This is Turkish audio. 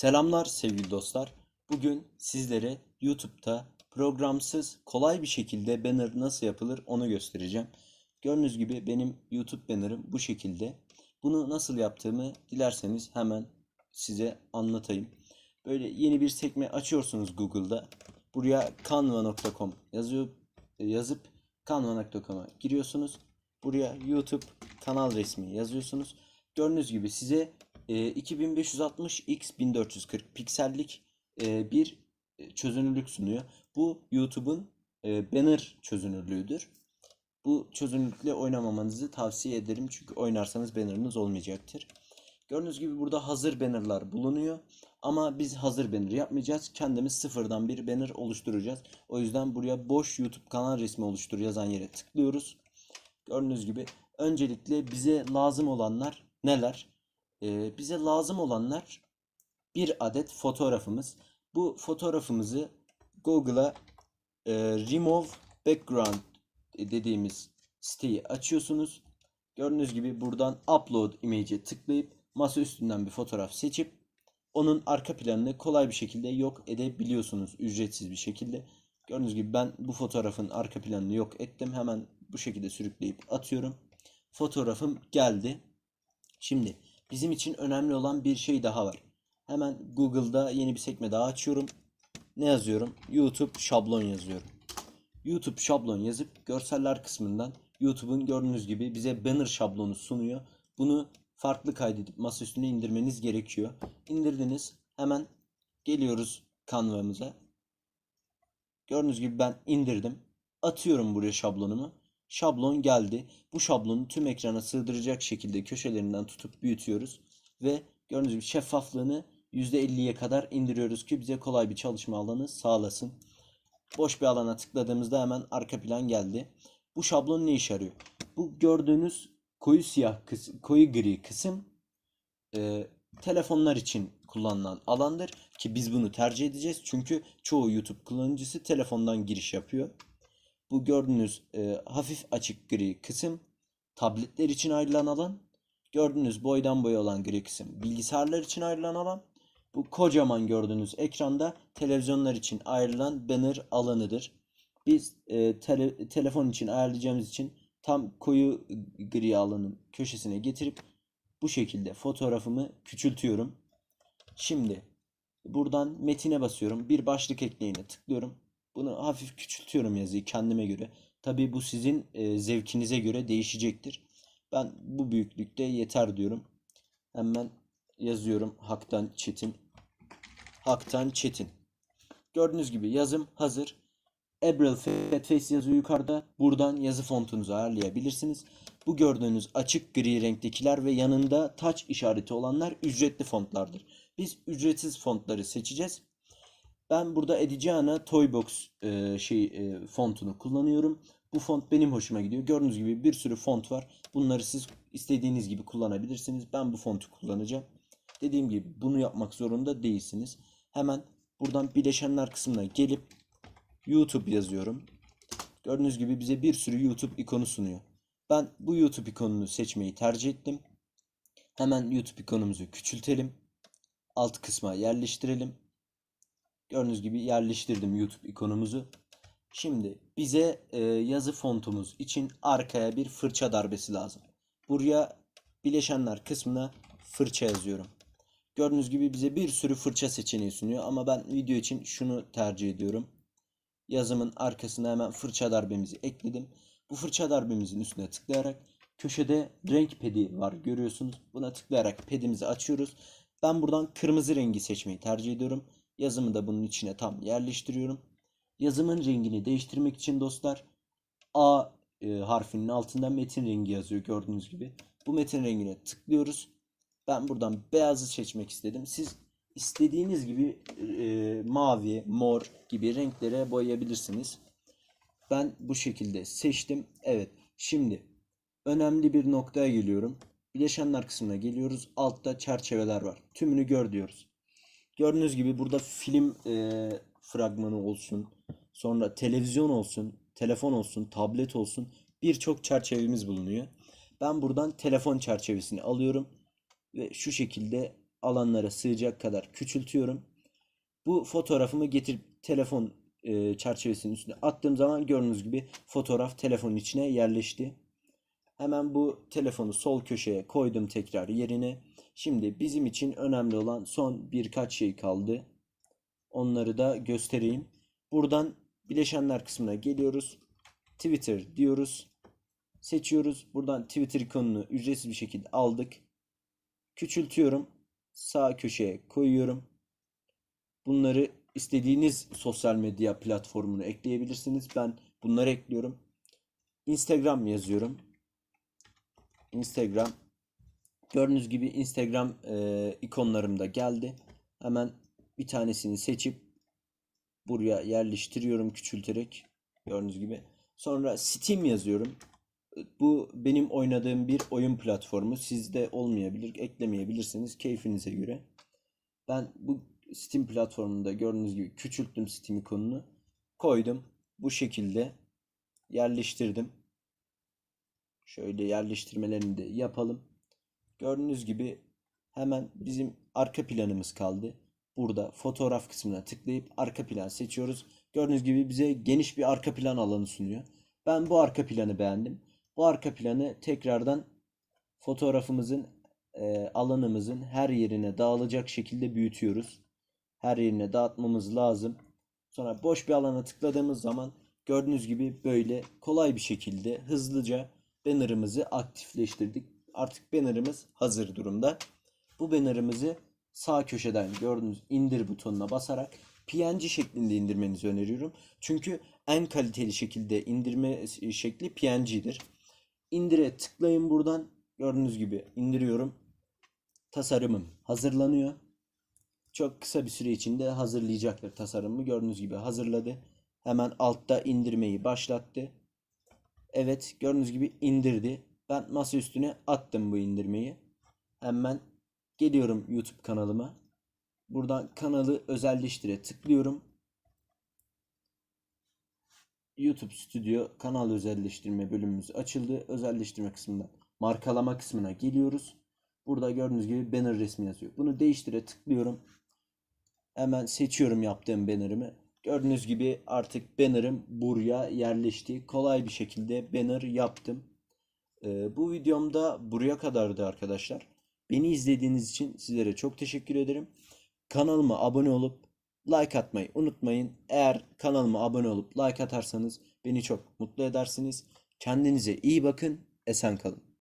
Selamlar sevgili dostlar. Bugün sizlere YouTube'da programsız kolay bir şekilde banner nasıl yapılır onu göstereceğim. Gördüğünüz gibi benim YouTube banner'ım bu şekilde. Bunu nasıl yaptığımı dilerseniz hemen size anlatayım. Böyle yeni bir sekme açıyorsunuz Google'da. Buraya canva.com e, yazıp yazıp canva.com'a giriyorsunuz. Buraya YouTube kanal resmi yazıyorsunuz. Gördüğünüz gibi size 2560x1440 ee, piksellik e, bir e, çözünürlük sunuyor. Bu YouTube'un e, banner çözünürlüğüdür. Bu çözünürlükle oynamamanızı tavsiye ederim. Çünkü oynarsanız bannerınız olmayacaktır. Gördüğünüz gibi burada hazır bannerlar bulunuyor. Ama biz hazır banner yapmayacağız. Kendimiz sıfırdan bir banner oluşturacağız. O yüzden buraya boş YouTube kanal resmi oluştur yazan yere tıklıyoruz. Gördüğünüz gibi öncelikle bize lazım olanlar neler? e, bize lazım olanlar bir adet fotoğrafımız. Bu fotoğrafımızı Google'a e, remove background dediğimiz siteyi açıyorsunuz. Gördüğünüz gibi buradan upload image'e tıklayıp masa üstünden bir fotoğraf seçip onun arka planını kolay bir şekilde yok edebiliyorsunuz ücretsiz bir şekilde. Gördüğünüz gibi ben bu fotoğrafın arka planını yok ettim. Hemen bu şekilde sürükleyip atıyorum. Fotoğrafım geldi. Şimdi bizim için önemli olan bir şey daha var. Hemen Google'da yeni bir sekme daha açıyorum. Ne yazıyorum? YouTube şablon yazıyorum. YouTube şablon yazıp görseller kısmından YouTube'un gördüğünüz gibi bize banner şablonu sunuyor. Bunu farklı kaydedip masa üstüne indirmeniz gerekiyor. İndirdiniz. Hemen geliyoruz kanvamıza. Gördüğünüz gibi ben indirdim. Atıyorum buraya şablonumu. Şablon geldi. Bu şablonu tüm ekrana sığdıracak şekilde köşelerinden tutup büyütüyoruz. Ve gördüğünüz gibi şeffaflığını %50'ye kadar indiriyoruz ki bize kolay bir çalışma alanı sağlasın. Boş bir alana tıkladığımızda hemen arka plan geldi. Bu şablon ne işe yarıyor? Bu gördüğünüz koyu siyah kısım, koyu gri kısım e, telefonlar için kullanılan alandır ki biz bunu tercih edeceğiz çünkü çoğu YouTube kullanıcısı telefondan giriş yapıyor. Bu gördüğünüz e, hafif açık gri kısım tabletler için ayrılan alan. Gördüğünüz boydan boya olan gri kısım bilgisayarlar için ayrılan alan. Bu kocaman gördüğünüz ekranda televizyonlar için ayrılan banner alanıdır. Biz e, tele, telefon için ayarlayacağımız için tam koyu gri alanın köşesine getirip bu şekilde fotoğrafımı küçültüyorum. Şimdi buradan metine basıyorum. Bir başlık ekleyene tıklıyorum bunu hafif küçültüyorum yazıyı kendime göre. Tabi bu sizin e, zevkinize göre değişecektir. Ben bu büyüklükte yeter diyorum. Hemen yazıyorum Hak'tan Çetin. Hak'tan Çetin. Gördüğünüz gibi yazım hazır. April Fatface yazıyor yukarıda. Buradan yazı fontunuzu ayarlayabilirsiniz. Bu gördüğünüz açık gri renktekiler ve yanında taç işareti olanlar ücretli fontlardır. Biz ücretsiz fontları seçeceğiz. Ben burada Edigiana Toybox e, şey e, fontunu kullanıyorum. Bu font benim hoşuma gidiyor. Gördüğünüz gibi bir sürü font var. Bunları siz istediğiniz gibi kullanabilirsiniz. Ben bu fontu kullanacağım. Dediğim gibi bunu yapmak zorunda değilsiniz. Hemen buradan bileşenler kısmına gelip YouTube yazıyorum. Gördüğünüz gibi bize bir sürü YouTube ikonu sunuyor. Ben bu YouTube ikonunu seçmeyi tercih ettim. Hemen YouTube ikonumuzu küçültelim. Alt kısma yerleştirelim. Gördüğünüz gibi yerleştirdim YouTube ikonumuzu. Şimdi bize e, yazı fontumuz için arkaya bir fırça darbesi lazım. Buraya bileşenler kısmına fırça yazıyorum. Gördüğünüz gibi bize bir sürü fırça seçeneği sunuyor ama ben video için şunu tercih ediyorum. Yazımın arkasına hemen fırça darbemizi ekledim. Bu fırça darbemizin üstüne tıklayarak köşede renk pedi var görüyorsunuz. Buna tıklayarak pedimizi açıyoruz. Ben buradan kırmızı rengi seçmeyi tercih ediyorum. Yazımı da bunun içine tam yerleştiriyorum. Yazımın rengini değiştirmek için dostlar A e, harfinin altında metin rengi yazıyor gördüğünüz gibi. Bu metin rengine tıklıyoruz. Ben buradan beyazı seçmek istedim. Siz istediğiniz gibi e, mavi, mor gibi renklere boyayabilirsiniz. Ben bu şekilde seçtim. Evet şimdi önemli bir noktaya geliyorum. Bileşenler kısmına geliyoruz. Altta çerçeveler var. Tümünü gör diyoruz. Gördüğünüz gibi burada film e, fragmanı olsun, sonra televizyon olsun, telefon olsun, tablet olsun birçok çerçevemiz bulunuyor. Ben buradan telefon çerçevesini alıyorum ve şu şekilde alanlara sığacak kadar küçültüyorum. Bu fotoğrafımı getirip telefon e, çerçevesinin üstüne attığım zaman gördüğünüz gibi fotoğraf telefonun içine yerleşti. Hemen bu telefonu sol köşeye koydum tekrar yerine Şimdi bizim için önemli olan son birkaç şey kaldı. Onları da göstereyim. Buradan bileşenler kısmına geliyoruz. Twitter diyoruz. Seçiyoruz. Buradan Twitter ikonunu ücretsiz bir şekilde aldık. Küçültüyorum. Sağ köşeye koyuyorum. Bunları istediğiniz sosyal medya platformunu ekleyebilirsiniz. Ben bunları ekliyorum. Instagram yazıyorum. Instagram Gördüğünüz gibi Instagram e, ikonlarım da geldi. Hemen bir tanesini seçip buraya yerleştiriyorum küçülterek. Gördüğünüz gibi. Sonra Steam yazıyorum. Bu benim oynadığım bir oyun platformu. Sizde olmayabilir, eklemeyebilirsiniz keyfinize göre. Ben bu Steam platformunda gördüğünüz gibi küçülttüm Steam ikonunu. Koydum. Bu şekilde yerleştirdim. Şöyle yerleştirmelerini de yapalım. Gördüğünüz gibi hemen bizim arka planımız kaldı. Burada fotoğraf kısmına tıklayıp arka plan seçiyoruz. Gördüğünüz gibi bize geniş bir arka plan alanı sunuyor. Ben bu arka planı beğendim. Bu arka planı tekrardan fotoğrafımızın e, alanımızın her yerine dağılacak şekilde büyütüyoruz. Her yerine dağıtmamız lazım. Sonra boş bir alana tıkladığımız zaman gördüğünüz gibi böyle kolay bir şekilde hızlıca banner'ımızı aktifleştirdik artık bannerımız hazır durumda. Bu bannerımızı sağ köşeden gördüğünüz indir butonuna basarak PNG şeklinde indirmenizi öneriyorum. Çünkü en kaliteli şekilde indirme şekli PNG'dir. İndire tıklayın buradan. Gördüğünüz gibi indiriyorum. Tasarımım hazırlanıyor. Çok kısa bir süre içinde hazırlayacaktır tasarımı. Gördüğünüz gibi hazırladı. Hemen altta indirmeyi başlattı. Evet gördüğünüz gibi indirdi. Ben masa üstüne attım bu indirmeyi. Hemen geliyorum YouTube kanalıma. Buradan kanalı özelleştire tıklıyorum. YouTube Studio kanal özelleştirme bölümümüz açıldı. Özelleştirme kısmından markalama kısmına geliyoruz. Burada gördüğünüz gibi banner resmi yazıyor. Bunu değiştire tıklıyorum. Hemen seçiyorum yaptığım banner'ımı. Gördüğünüz gibi artık banner'im buraya yerleşti. Kolay bir şekilde banner yaptım. E, bu videomda buraya kadardı arkadaşlar. Beni izlediğiniz için sizlere çok teşekkür ederim. Kanalıma abone olup like atmayı unutmayın. Eğer kanalıma abone olup like atarsanız beni çok mutlu edersiniz. Kendinize iyi bakın. Esen kalın.